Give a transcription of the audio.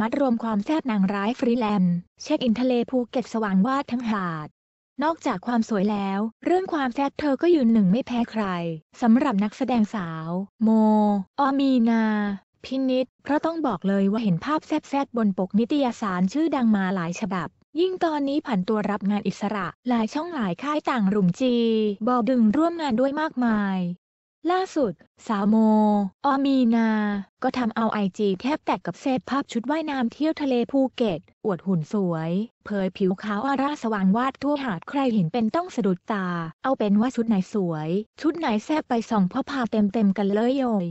มัดรวมความแซ่บนางร้ายฟรีแลนซ์เช็คอินทะเลภูเก็ตสว่างวาดทั้งหาด นอกจากความสวยแล้ว เรื่องความแซ่บเธอก็ยืนหนึ่งไม่แพ้ใครสำหรับนักแสดงสาว โม ออมีนา พินิษเพราะต้องบอกเลยว่าเห็นภาพแซ่บๆบนปกนิตยสารชื่อดังมาหลายฉบับ ยิ่งตอนนี้ผันตัวรับงานอิสระหลายช่องหลายค่ายต่างรุมจีบอดึงร่วมงานด้วยมากมายล่าสุด สาวโมออมีนา ก็ทำเอาไอจีแทบแตกกับเซตภาพชุดว่ายน้ำเที่ยวทะเลภูเก็ตอวดหุ่นสวย เผยผิวขาวอาราสว่างวาดทั่วหาด ใครเห็นเป็นต้องสะดุดตา เอาเป็นว่าชุดไหนสวย ชุดไหนแซ่บไปส่องพ่อพาเต็มๆกันเลยโยย